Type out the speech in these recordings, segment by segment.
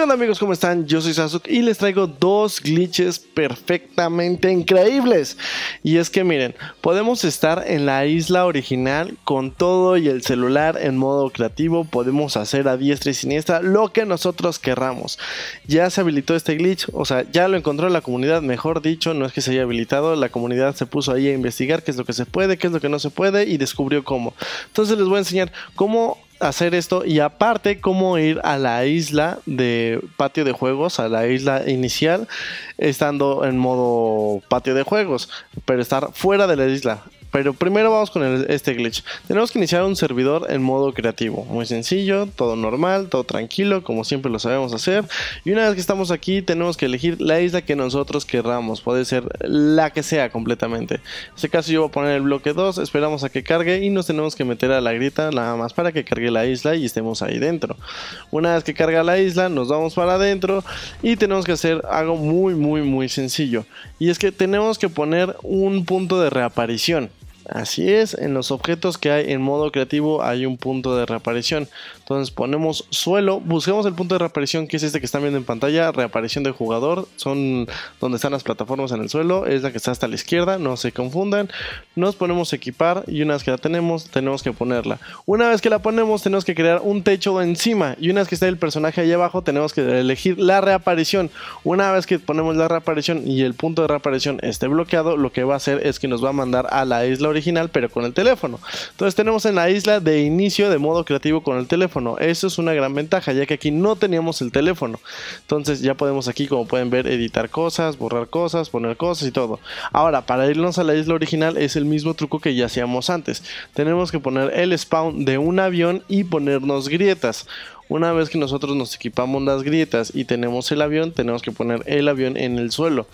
Hola amigos? ¿Cómo están? Yo soy Sasuke y les traigo dos glitches perfectamente increíbles. Y es que miren, podemos estar en la isla original con todo y el celular en modo creativo, podemos hacer a diestra y siniestra lo que nosotros querramos. Ya se habilitó este glitch, o sea, ya lo encontró la comunidad, mejor dicho, no es que se haya habilitado, la comunidad se puso ahí a investigar qué es lo que se puede, qué es lo que no se puede y descubrió cómo. Entonces les voy a enseñar cómo hacer esto y aparte cómo ir a la isla de patio de juegos, a la isla inicial, estando en modo patio de juegos, pero estar fuera de la isla. Pero primero vamos con este glitch. Tenemos que iniciar un servidor en modo creativo. Muy sencillo, todo normal, todo tranquilo, como siempre lo sabemos hacer. Y una vez que estamos aquí, tenemos que elegir la isla que nosotros querramos. Puede ser la que sea completamente. En este caso yo voy a poner el bloque 2, esperamos a que cargue y nos tenemos que meter a la grita nada más para que cargue la isla y estemos ahí dentro. Una vez que carga la isla, nos vamos para adentro y tenemos que hacer algo muy, muy, muy sencillo. Y es que tenemos que poner un punto de reaparición. Así es, en los objetos que hay en modo creativo hay un punto de reaparición. Entonces ponemos suelo, buscamos el punto de reaparición que es este que están viendo en pantalla, reaparición de jugador, son donde están las plataformas en el suelo, es la que está hasta la izquierda, no se confundan nos ponemos a equipar y una vez que la tenemos, tenemos que ponerla. Una vez que la ponemos, tenemos que crear un techo encima y una vez que esté el personaje ahí abajo, tenemos que elegir la reaparición. Una vez que ponemos la reaparición y el punto de reaparición esté bloqueado, lo que va a hacer es que nos va a mandar a la isla original, pero con el teléfono. Entonces tenemos en la isla de inicio de modo creativo con el teléfono. Eso es una gran ventaja, ya que aquí no teníamos el teléfono. Entonces ya podemos aquí, como pueden ver, editar cosas, borrar cosas, poner cosas y todo. Ahora, para irnos a la isla original es el mismo truco que ya hacíamos antes. Tenemos que poner el spawn de un avión y ponernos grietas. Una vez que nosotros nos equipamos las grietas y tenemos el avión, tenemos que poner el avión en el suelo.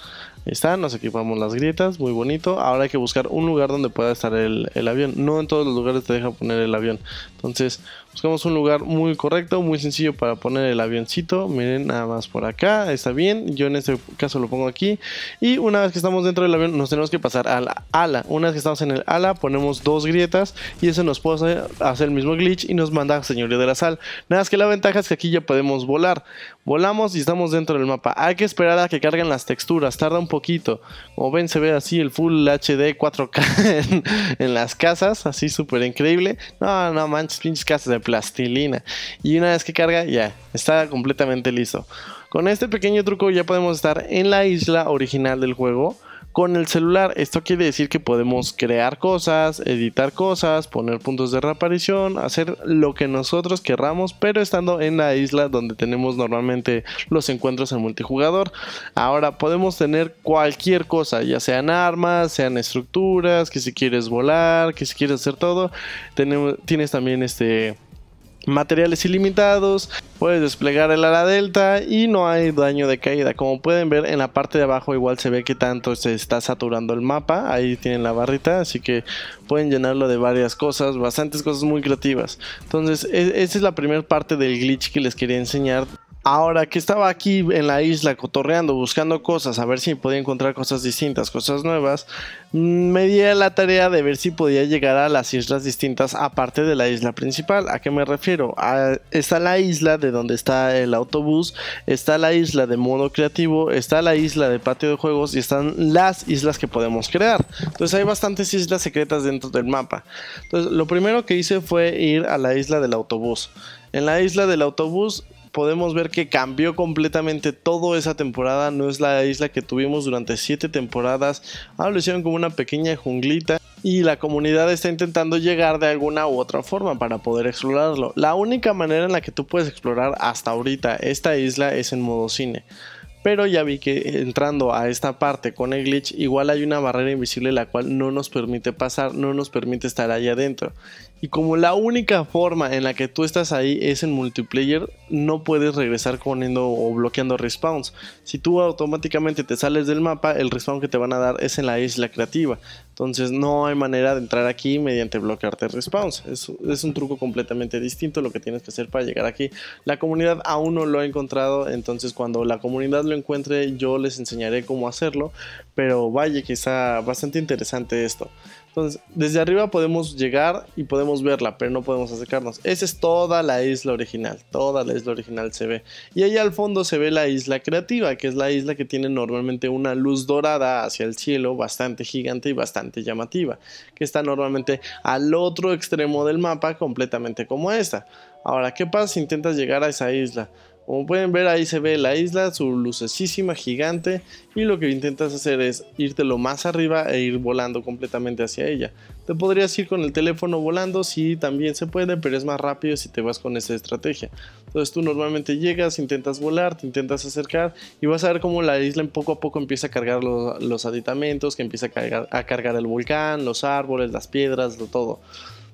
Ahí está, nos equipamos las grietas, muy bonito. Ahora hay que buscar un lugar donde pueda estar el, avión. No en todos los lugares te deja poner el avión. Entonces, buscamos un lugar muy correcto, muy sencillo para poner el avioncito. Miren, nada más por acá, está bien. Yo en este caso lo pongo aquí. Y una vez que estamos dentro del avión, nos tenemos que pasar al ala. Una vez que estamos en el ala, ponemos dos grietas y eso nos puede hacer, el mismo glitch y nos manda a Señoría de la Sal. Nada más que la ventaja es que aquí ya podemos volar. Volamos y estamos dentro del mapa. Hay que esperar a que carguen las texturas. Tarda un poquito. Como ven, se ve así el Full HD 4K en, las casas, así súper increíble. No, no manches, pinches casas de plastilina. Y una vez que carga, ya, está completamente listo. Con este pequeño truco ya podemos estar en la isla original del juego con el celular. Esto quiere decir que podemos crear cosas, editar cosas, poner puntos de reaparición, hacer lo que nosotros querramos, pero estando en la isla donde tenemos normalmente los encuentros en multijugador. Ahora podemos tener cualquier cosa, ya sean armas, sean estructuras, que si quieres volar, que si quieres hacer todo. Tenemos, tienes también este materiales ilimitados, puedes desplegar el ala delta y no hay daño de caída. Como pueden ver en la parte de abajo igual se ve que tanto se está saturando el mapa, ahí tienen la barrita, así que pueden llenarlo de varias cosas, bastantes cosas muy creativas. Entonces e-, esa es la primera parte del glitch que les quería enseñar Ahora que estaba aquí en la isla cotorreando, buscando cosas, a ver si podía encontrar cosas distintas, cosas nuevas, mm, me di a la tarea de ver si podía llegar a las islas distintas aparte de la isla principal. ¿A qué me refiero? está la isla de donde está el autobús, está la isla de modo creativo, está la isla de patio de juegos y están las islas que podemos crear. Entonces hay bastantes islas secretas dentro del mapa. Entonces lo primero que hice fue ir a la isla del autobús. En la isla del autobús podemos ver que cambió completamente toda esa temporada. No es la isla que tuvimos durante 7 temporadas. Ahora lo hicieron como una pequeña junglita. Y la comunidad está intentando llegar de alguna u otra forma para poder explorarlo. La única manera en la que tú puedes explorar hasta ahorita esta isla es en modo cine pero ya vi que entrando a esta parte con el glitch igual hay una barrera invisible la cual no nos permite pasar, no nos permite estar allá adentro y como la única forma en la que tú estás ahí es en multiplayer, no puedes regresar poniendo o bloqueando respawns. Si tú automáticamente te sales del mapa, el respawn que te van a dar es en la isla creativa. Entonces no hay manera de entrar aquí mediante bloquearte respawns. Es, un truco completamente distinto lo que tienes que hacer para llegar aquí. La comunidad aún no lo ha encontrado, entonces cuando la comunidad lo encuentre yo les enseñaré cómo hacerlo. Pero vaya quizá bastante interesante esto. Entonces, desde arriba podemos llegar y podemos verla, pero no podemos acercarnos. Esa es toda la isla original, toda la isla original se ve. Y ahí al fondo se ve la isla creativa, que es la isla que tiene normalmente una luz dorada hacia el cielo, bastante gigante y bastante llamativa, que está normalmente al otro extremo del mapa, completamente como esta. Ahora, ¿qué pasa si intentas llegar a esa isla? Como pueden ver ahí se ve la isla, su lucesísima gigante y lo que intentas hacer es irte lo más arriba e ir volando completamente hacia ella. Te podrías ir con el teléfono volando, sí también se puede, pero es más rápido si te vas con esa estrategia. Entonces tú normalmente llegas, intentas volar, te intentas acercar y vas a ver cómo la isla poco a poco empieza a cargar los, aditamentos, que empieza a cargar, a cargar el volcán, los árboles, las piedras, lo todo.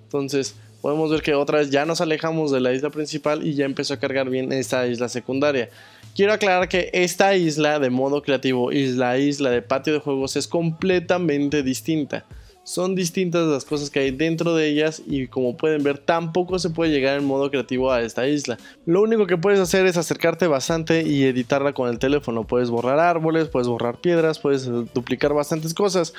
Entonces podemos ver que otra vez ya nos alejamos de la isla principal y ya empezó a cargar bien esta isla secundaria. Quiero aclarar que esta isla de modo creativo y la isla de patio de juegos es completamente distinta son distintas las cosas que hay dentro de ellas y como pueden ver tampoco se puede llegar en modo creativo a esta isla. Lo único que puedes hacer es acercarte bastante y editarla con el teléfono. Puedes borrar árboles, puedes borrar piedras, puedes eh, duplicar bastantes cosas.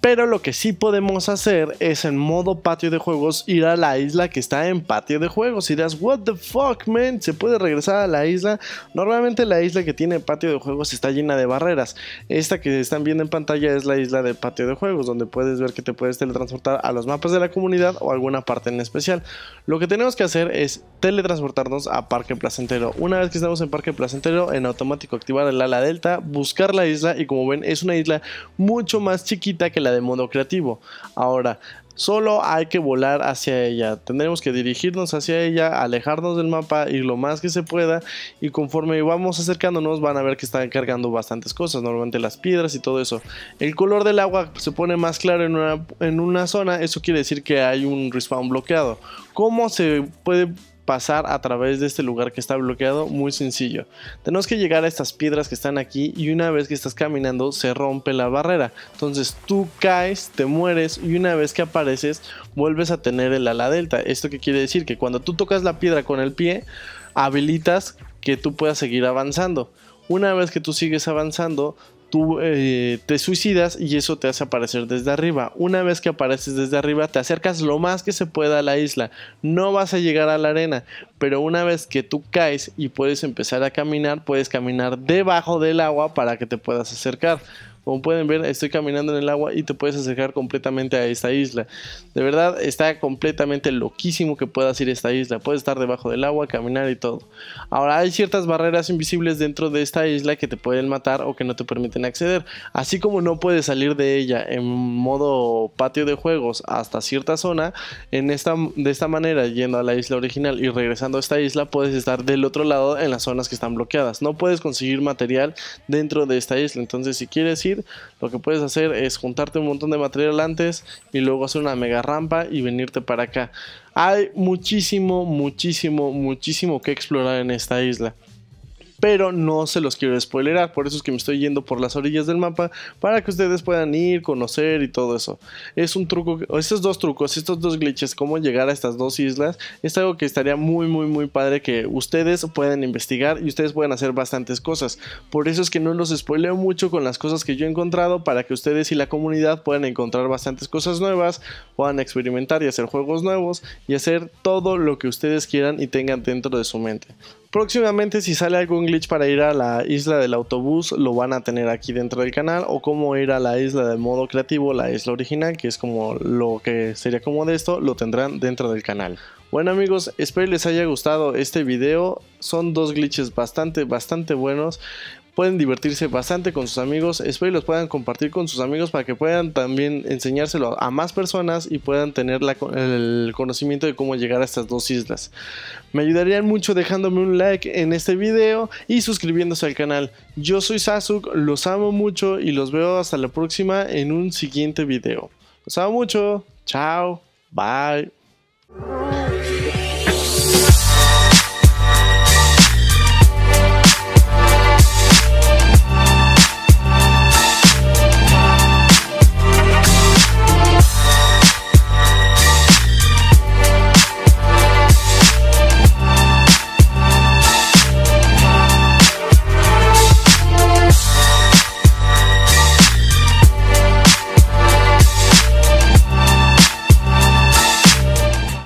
Pero lo que sí podemos hacer es en modo patio de juegos ir a la isla que está en patio de juegos. Y dirás, what the fuck man, se puede regresar a la isla. Normalmente la isla que tiene patio de juegos está llena de barreras. Esta que están viendo en pantalla es la isla de patio de juegos donde puedes ver que te puedes teletransportar a los mapas de la comunidad o alguna parte en especial. Lo que tenemos que hacer es teletransportarnos a Parque Placentero. Una vez que estamos en Parque Placentero, en automático activar el ala delta, buscar la isla y como ven es una isla mucho más chiquita que la de modo creativo. Ahora, Solo hay que volar hacia ella. Tendremos que dirigirnos hacia ella, alejarnos del mapa, Y lo más que se pueda. Y conforme vamos acercándonos, van a ver que están cargando bastantes cosas, normalmente las piedras y todo eso. El color del agua se pone más claro en una, en una zona, eso quiere decir que hay un respawn bloqueado. ¿Cómo se puede pasar a través de este lugar que está bloqueado? Muy sencillo. Tenemos que llegar a estas piedras que están aquí y una vez que estás caminando se rompe la barrera. Entonces tú caes, te mueres y una vez que apareces vuelves a tener el ala delta. ¿Esto qué quiere decir? Que cuando tú tocas la piedra con el pie, habilitas que tú puedas seguir avanzando. Una vez que tú sigues avanzando, tú eh, te suicidas y eso te hace aparecer desde arriba. Una vez que apareces desde arriba, te acercas lo más que se pueda a la isla. No vas a llegar a la arena, pero una vez que tú caes y puedes empezar a caminar, puedes caminar debajo del agua para que te puedas acercar. Como pueden ver, estoy caminando en el agua y te puedes acercar completamente a esta isla. De verdad, está completamente loquísimo que puedas ir a esta isla. Puedes estar debajo del agua, caminar y todo. Ahora, hay ciertas barreras invisibles dentro de esta isla que te pueden matar o que no te permiten acceder. Así como no puedes salir de ella en modo patio de juegos hasta cierta zona, en esta, de esta manera, yendo a la isla original y regresando a esta isla, puedes estar del otro lado en las zonas que están bloqueadas. No puedes conseguir material dentro de esta isla. Entonces, si quieres ir, lo que puedes hacer es juntarte un montón de material antes y luego hacer una mega rampa y venirte para acá. Hay muchísimo, muchísimo, muchísimo que explorar en esta isla pero no se los quiero spoilerar, por eso es que me estoy yendo por las orillas del mapa para que ustedes puedan ir, conocer y todo eso. Es un truco, estos dos trucos, estos dos glitches, cómo llegar a estas dos islas, es algo que estaría muy, muy, muy padre que ustedes puedan investigar y ustedes puedan hacer bastantes cosas. Por eso es que no los spoileo mucho con las cosas que yo he encontrado para que ustedes y la comunidad puedan encontrar bastantes cosas nuevas, puedan experimentar y hacer juegos nuevos y hacer todo lo que ustedes quieran y tengan dentro de su mente próximamente si sale algún glitch para ir a la isla del autobús, lo van a tener aquí dentro del canal. O como ir a la isla de modo creativo, la isla original, que es como lo que sería como de esto, lo tendrán dentro del canal. Bueno amigos, espero les haya gustado este video, son dos glitches bastante, bastante buenos, pueden divertirse bastante con sus amigos, espero y los puedan compartir con sus amigos para que puedan también enseñárselo a más personas y puedan tener el conocimiento de cómo llegar a estas dos islas. Me ayudarían mucho dejándome un like en este video y suscribiéndose al canal. Yo soy Sasuke, los amo mucho y los veo hasta la próxima en un siguiente video. Los amo mucho, chao, bye.